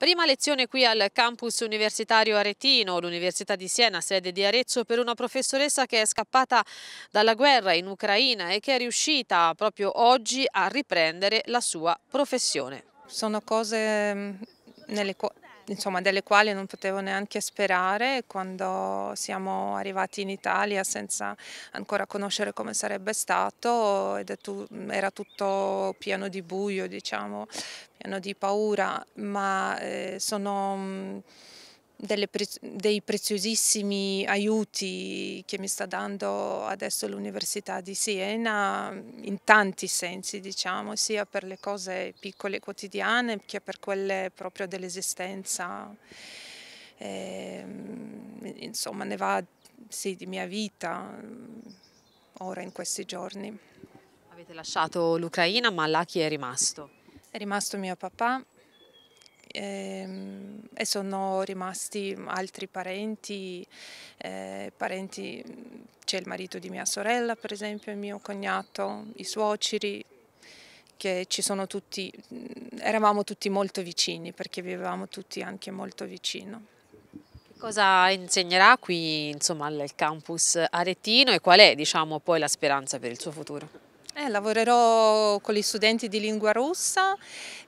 Prima lezione qui al campus universitario aretino, l'Università di Siena, sede di Arezzo, per una professoressa che è scappata dalla guerra in Ucraina e che è riuscita proprio oggi a riprendere la sua professione. Sono cose mm, nelle quali insomma, delle quali non potevo neanche sperare quando siamo arrivati in Italia senza ancora conoscere come sarebbe stato ed tu, era tutto pieno di buio diciamo hanno di paura, ma eh, sono mm, pre dei preziosissimi aiuti che mi sta dando adesso l'Università di Siena mm, in tanti sensi, diciamo, sia per le cose piccole e quotidiane che per quelle proprio dell'esistenza. Eh, insomma, ne va sì, di mia vita mm, ora in questi giorni. Avete lasciato l'Ucraina, ma là chi è rimasto? È rimasto mio papà ehm, e sono rimasti altri parenti, eh, parenti c'è il marito di mia sorella per esempio, il mio cognato, i suoceri, che ci sono tutti, eravamo tutti molto vicini perché vivevamo tutti anche molto vicino. Cosa insegnerà qui insomma, al campus aretino e qual è diciamo, poi la speranza per il suo futuro? Eh, lavorerò con gli studenti di lingua russa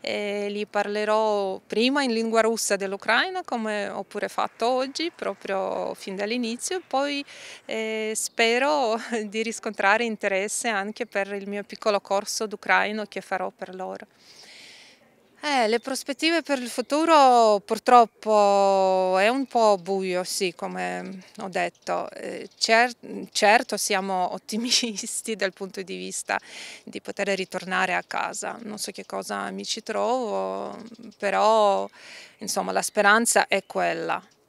e eh, li parlerò prima in lingua russa dell'Ucraina come ho pure fatto oggi, proprio fin dall'inizio, poi eh, spero di riscontrare interesse anche per il mio piccolo corso d'ucraino che farò per loro. Eh, le prospettive per il futuro purtroppo è un po' buio, sì, come ho detto. Eh, cer certo siamo ottimisti dal punto di vista di poter ritornare a casa. Non so che cosa mi ci trovo, però insomma la speranza è quella.